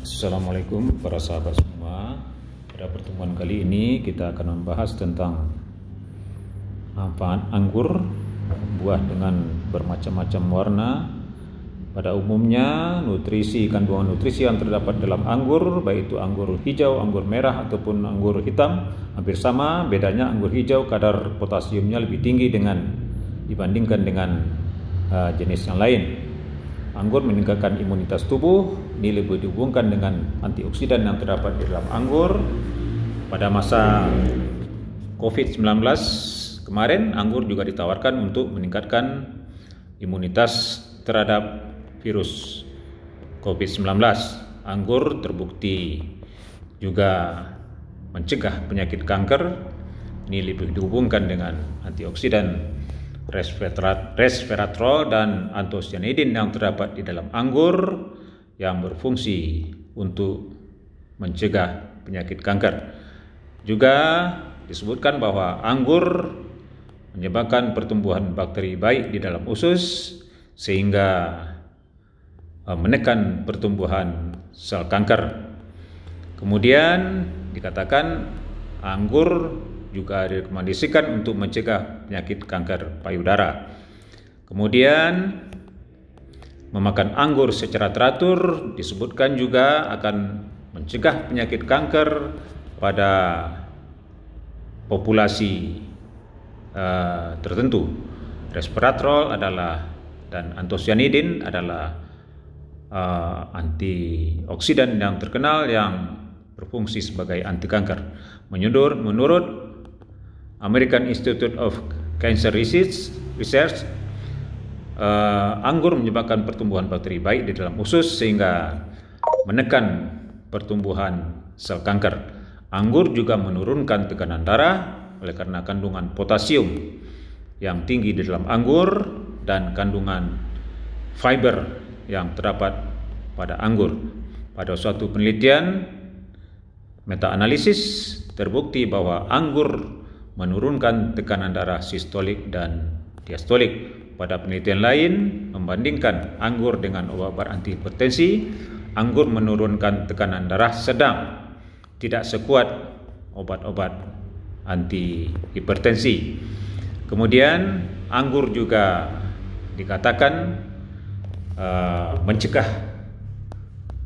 Assalamualaikum para sahabat semua. Pada pertemuan kali ini kita akan membahas tentang Manfaat anggur, buah dengan bermacam-macam warna. Pada umumnya nutrisi kandungan nutrisi yang terdapat dalam anggur baik itu anggur hijau, anggur merah ataupun anggur hitam hampir sama. Bedanya anggur hijau kadar potasiumnya lebih tinggi dengan dibandingkan dengan uh, jenis yang lain. Anggur meningkatkan imunitas tubuh, Nilai lebih dihubungkan dengan antioksidan yang terdapat di dalam anggur. Pada masa COVID-19 kemarin, anggur juga ditawarkan untuk meningkatkan imunitas terhadap virus COVID-19. Anggur terbukti juga mencegah penyakit kanker. Ini lebih dihubungkan dengan antioksidan resveratrol dan antosianidin yang terdapat di dalam anggur yang berfungsi untuk mencegah penyakit kanker. Juga disebutkan bahwa anggur menyebabkan pertumbuhan bakteri baik di dalam usus sehingga eh, menekan pertumbuhan sel kanker. Kemudian dikatakan anggur juga direkomendasikan untuk mencegah penyakit kanker payudara. Kemudian memakan anggur secara teratur disebutkan juga akan mencegah penyakit kanker pada populasi uh, tertentu. Resveratrol adalah dan antosianidin adalah uh, antioksidan yang terkenal yang berfungsi sebagai anti kanker. Menurut menurut American Institute of Cancer Research, Research uh, anggur menyebabkan pertumbuhan bakteri baik di dalam usus sehingga menekan pertumbuhan sel kanker. Anggur juga menurunkan tekanan darah oleh karena kandungan potasium yang tinggi di dalam anggur dan kandungan fiber yang terdapat pada anggur. Pada suatu penelitian meta analisis terbukti bahwa anggur menurunkan tekanan darah sistolik dan diastolik. Pada penelitian lain, membandingkan anggur dengan obat obat antihipertensi, anggur menurunkan tekanan darah sedang, tidak sekuat obat-obat antihipertensi. Kemudian, anggur juga dikatakan uh, mencegah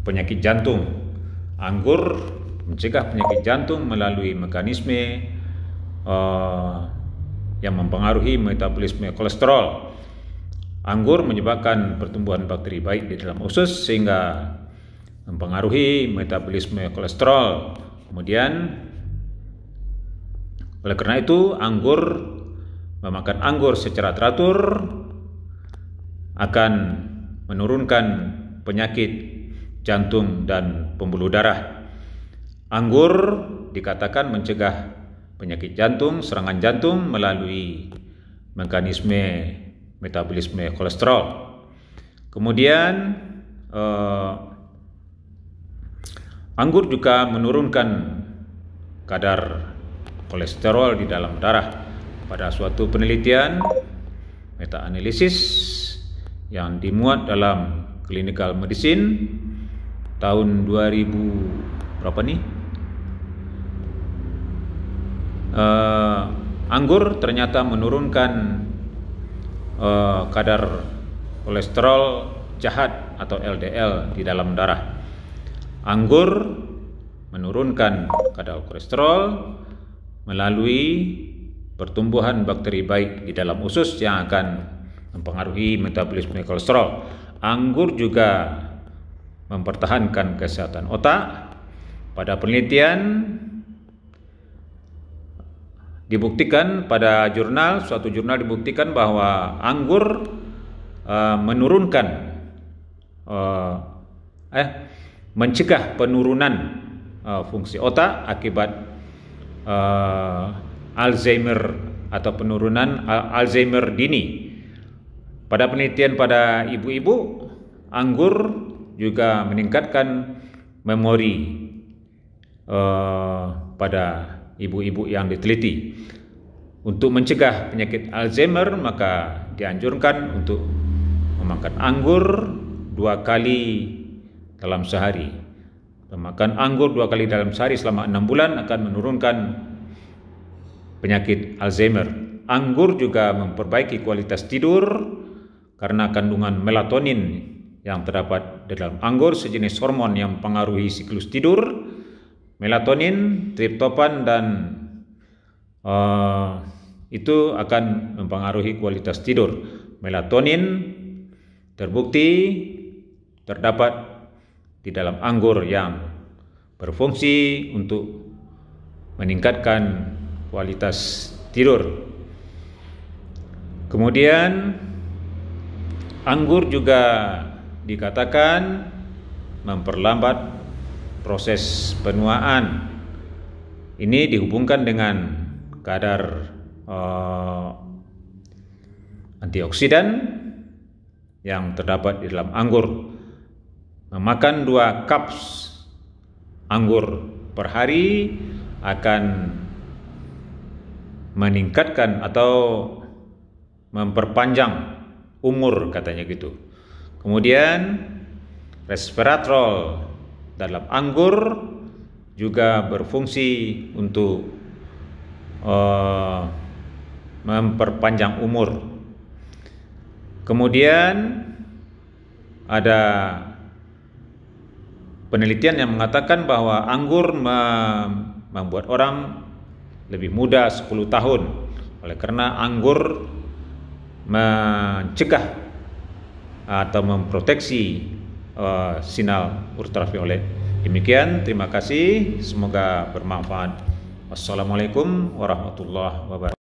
penyakit jantung. Anggur mencegah penyakit jantung melalui mekanisme Eh, yang mempengaruhi metabolisme kolesterol. Anggur menyebabkan pertumbuhan bakteri baik di dalam usus sehingga mempengaruhi metabolisme kolesterol. Kemudian oleh karena itu anggur memakan anggur secara teratur akan menurunkan penyakit jantung dan pembuluh darah. Anggur dikatakan mencegah penyakit jantung, serangan jantung melalui mekanisme metabolisme kolesterol. Kemudian eh, anggur juga menurunkan kadar kolesterol di dalam darah. Pada suatu penelitian meta analisis yang dimuat dalam clinical medicine tahun 2000 berapa nih? uh, anggur ternyata menurunkan uh, kadar kolesterol jahat atau LDL di dalam darah. Anggur menurunkan kadar kolesterol melalui pertumbuhan bakteri baik di dalam usus yang akan mempengaruhi metabolisme kolesterol. Anggur juga mempertahankan kesehatan otak. Pada penelitian dibuktikan pada jurnal suatu jurnal dibuktikan bahwa anggur uh, menurunkan uh, eh mencegah penurunan uh, fungsi otak akibat uh, Alzheimer atau penurunan uh, Alzheimer dini. Pada penelitian pada ibu-ibu, anggur juga meningkatkan memori uh, pada ibu-ibu yang diteliti. Untuk mencegah penyakit Alzheimer, maka dianjurkan untuk memakan anggur dua kali dalam sehari. Memakan anggur dua kali dalam sehari selama enam bulan akan menurunkan penyakit Alzheimer. Anggur juga memperbaiki kualitas tidur karena kandungan melatonin yang terdapat di dalam anggur sejenis hormon yang mempengaruhi siklus tidur melatonin, triptopan dan uh, itu akan mempengaruhi kualitas tidur. Melatonin terbukti terdapat di dalam anggur yang berfungsi untuk meningkatkan kualitas tidur. Kemudian anggur juga dikatakan memperlambat proses penuaan ini dihubungkan dengan kadar uh, antioksidan yang terdapat di dalam anggur. Memakan dua cups anggur per hari akan meningkatkan atau memperpanjang umur katanya gitu. Kemudian resveratrol dalam anggur juga berfungsi untuk uh, memperpanjang umur. Kemudian ada penelitian yang mengatakan bahwa anggur membuat orang lebih muda 10 tahun oleh karena anggur mencegah atau memproteksi uh, eh, sinar ultraviolet. Demikian, terima kasih. Semoga bermanfaat. Wassalamualaikum warahmatullahi wabarakatuh.